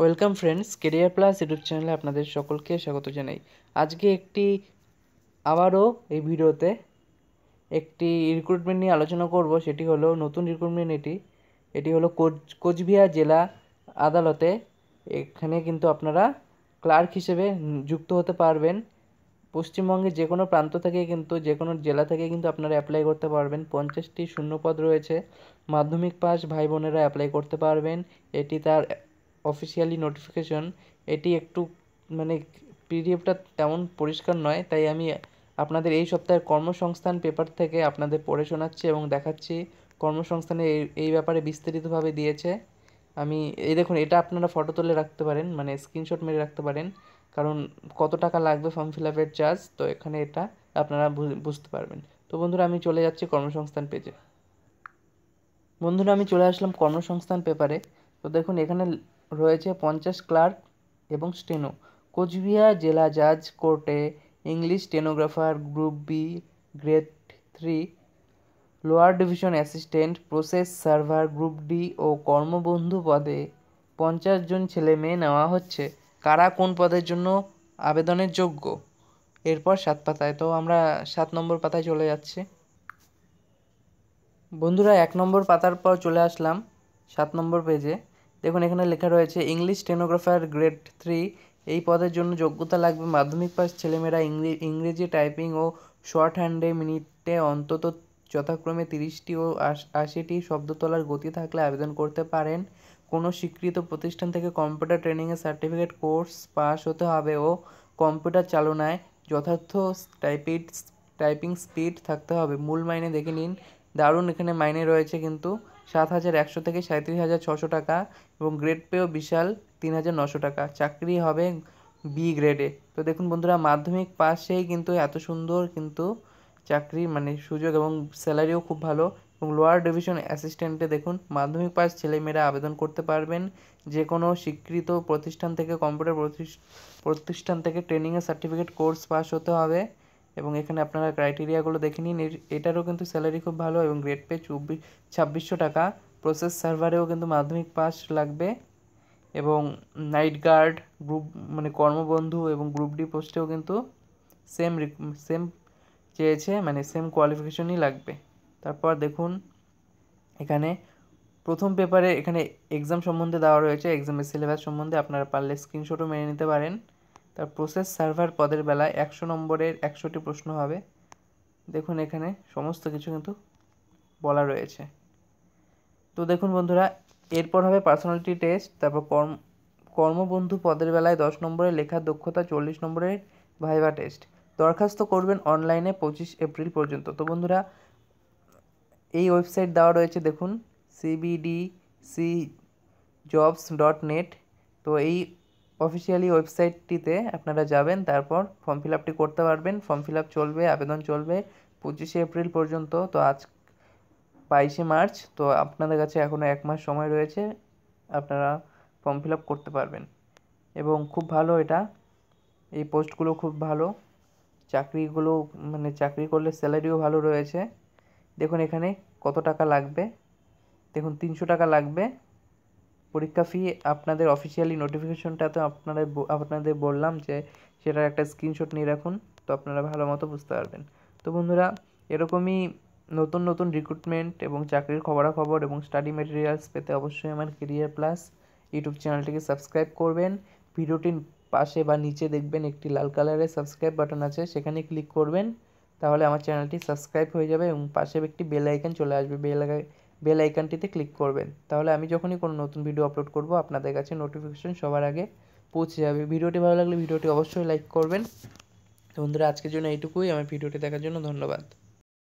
welcome friends career plus YouTube চ্যানেলে আপনাদের সকলকে স্বাগত জানাই আজকে একটি আবারও এই ভিডিওতে একটি রিক্রুটমেন্ট নিয়ে আলোচনা করব সেটি হলো নতুন রিক্রুটমেন্ট এটি এটি হলো কোচ কোচবিহার জেলা আদালতে এখানে কিন্তু আপনারা ক্লার্ক হিসেবে যুক্ত হতে পারবেন পশ্চিমবঙ্গের যে কোনো প্রান্ত থেকে কিন্তু যে কোনো জেলা থেকে কিন্তু আপনারা অ্যাপ্লাই করতে পারবেন পঞ্চাশটি শূন্যপদ রয়েছে মাধ্যমিক পাস ভাই বোনেরা অ্যাপ্লাই করতে পারবেন এটি তার অফিসিয়ালি নোটিফিকেশন এটি একটু মানে পিডিএফটা তেমন পরিষ্কার নয় তাই আমি আপনাদের এই সপ্তাহের কর্মসংস্থান পেপার থেকে আপনাদের পড়ে শোনাচ্ছি এবং দেখাচ্ছি কর্মসংস্থানে এই এই ব্যাপারে বিস্তারিতভাবে দিয়েছে আমি এই দেখুন এটা আপনারা ফটো তুলে রাখতে পারেন মানে স্ক্রিনশট মেরে রাখতে পারেন কারণ কত টাকা লাগবে ফর্ম ফিল আপের চার্জ তো এখানে এটা আপনারা বুঝতে পারবেন তো বন্ধুরা আমি চলে যাচ্ছি কর্মসংস্থান পেজে বন্ধুরা আমি চলে আসলাম কর্মসংস্থান পেপারে তো দেখুন এখানে রয়েছে পঞ্চাশ ক্লার্ক এবং স্টেনো কোচবিহার জেলা জাজ কোর্টে English stenographer group B grade three lower division assistant process server group D ও কর্মবন্ধু পদে পঞ্চাশ জন ছেলে মেয়ে নেওয়া হচ্ছে কারা কোন পদের জন্য আবেদনের যোগ্য এরপর সাত পাতায় তো আমরা সাত নম্বর পাতায় চলে যাচ্ছি বন্ধুরা এক নম্বর পাতার পর চলে আসলাম সাত নম্বর পেজে দেখুন এখানে লেখা রয়েছে ইংলিশ টেনোগ্রাফার গ্রেড থ্রি এই পদের জন্য যোগ্যতা লাগবে মাধ্যমিক পাস ছেলেমেয়েরা ইংরেজি টাইপিং ও শর্ট হ্যান্ডে মিনিটে অন্তত যথাক্রমে তিরিশটি ও আশিটি শব্দ তোলার গতি থাকলে আবেদন করতে পারেন কোনো স্বীকৃত প্রতিষ্ঠান থেকে কম্পিউটার ট্রেনিংয়ের সার্টিফিকেট কোর্স পাস হতে হবে ও কম্পিউটার চালনায় যথার্থ টাইপিড টাইপিং স্পিড থাকতে হবে মূল মাইনে দেখে নিন দারুণ এখানে মাইনে রয়েছে কিন্তু সাত হাজার একশো থেকে সাঁত্রিশ হাজার ছশো টাকা এবং গ্রেড পেও বিশাল তিন হাজার নশো টাকা চাকরি হবে বি গ্রেডে তো দেখুন বন্ধুরা মাধ্যমিক পাশেই কিন্তু এত সুন্দর কিন্তু চাকরি মানে সুযোগ এবং স্যালারিও খুব ভালো এবং লোয়ার ডিভিশন অ্যাসিস্ট্যান্টে দেখুন মাধ্যমিক পাস ছেলেমেয়েরা আবেদন করতে পারবেন যে কোনো স্বীকৃত প্রতিষ্ঠান থেকে কম্পিউটার প্রতিষ্ঠান থেকে ট্রেনিংয়ের সার্টিফিকেট কোর্স পাস হতে হবে এবং এখানে আপনারা ক্রাইটেরিয়াগুলো দেখে নিন এটারও কিন্তু স্যালারি খুব ভালো এবং গ্রেড পে চব্বিশ ছাব্বিশশো টাকা প্রসেস সার্ভারেও কিন্তু মাধ্যমিক পাস লাগবে এবং নাইট গার্ড গ্রুপ মানে কর্মবন্ধু এবং গ্রুপ ডি পোস্টেও কিন্তু সেম সেম চেয়েছে মানে সেম কোয়ালিফিকেশনই লাগবে তারপর দেখুন এখানে প্রথম পেপারে এখানে এক্সাম সম্বন্ধে দেওয়া রয়েছে এক্সামের সিলেবাস সম্বন্ধে আপনারা পারলে স্ক্রিনশটও মেনে নিতে পারেন তার প্রসেস সার্ভার পদের বেলায় একশো নম্বরের একশোটি প্রশ্ন হবে দেখুন এখানে সমস্ত কিছু কিন্তু বলা রয়েছে তো দেখুন বন্ধুরা এরপর হবে পার্সোনালিটি টেস্ট তারপর কর্ম কর্মবন্ধু পদের বেলায় দশ নম্বরের লেখার দক্ষতা চল্লিশ নম্বরের ভাইভা টেস্ট দরখাস্ত করবেন অনলাইনে পঁচিশ এপ্রিল পর্যন্ত তো বন্ধুরা এই ওয়েবসাইট দেওয়া রয়েছে দেখুন CBD C jobs dot net তো এই অফিসিয়ালি ওয়েবসাইটটিতে আপনারা যাবেন তারপর ফর্ম ফিল আপটি করতে পারবেন ফর্ম ফিল আপ চলবে আবেদন চলবে পঁচিশে এপ্রিল পর্যন্ত তো আজ বাইশে মার্চ তো আপনাদের কাছে এখনও এক মাস সময় রয়েছে আপনারা ফর্ম ফিল আপ করতে পারবেন এবং খুব ভালো এটা এই পোস্টগুলো খুব ভালো চাকরিগুলো মানে চাকরি করলে স্যালারিও ভালো রয়েছে দেখুন এখানে কত টাকা লাগবে দেখুন তিনশো টাকা লাগবে পরীক্ষা ফি আপনাদের অফিসিয়ালি নোটিফিকেশনটা তো আপনারা আপনাদের বললাম যে সেটার একটা স্ক্রিনশট নিয়ে রাখুন তো আপনারা ভালো মতো বুঝতে পারবেন তো বন্ধুরা এরকমই নতুন নতুন রিক্রুটমেন্ট এবং চাকরির খবরাখবর এবং স্টাডি মেটেরিয়ালস পেতে অবশ্যই আমার কেরিয়ার প্লাস ইউটিউব চ্যানেলটিকে সাবস্ক্রাইব করবেন ভিডিওটির পাশে বা নিচে দেখবেন একটি লাল কালারের সাবস্ক্রাইব বাটন আছে সেখানে ক্লিক করবেন তাহলে আমার চ্যানেলটি সাবস্ক্রাইব হয়ে যাবে এবং পাশে একটি বেল আইকন চলে আসবে বেল বেল আইকনটিতে ক্লিক করবেন তাহলে আমি যখনই কোনো নতুন ভিডিও আপলোড করব আপনাদের কাছে নোটিফিকেশন সবার আগে পৌঁছে যাবে ভিডিওটি ভালো লাগলে ভিডিওটি অবশ্যই লাইক করবেন বন্ধুরা আজকের জন্য এইটুকুই আমার ভিডিওটি দেখার জন্য ধন্যবাদ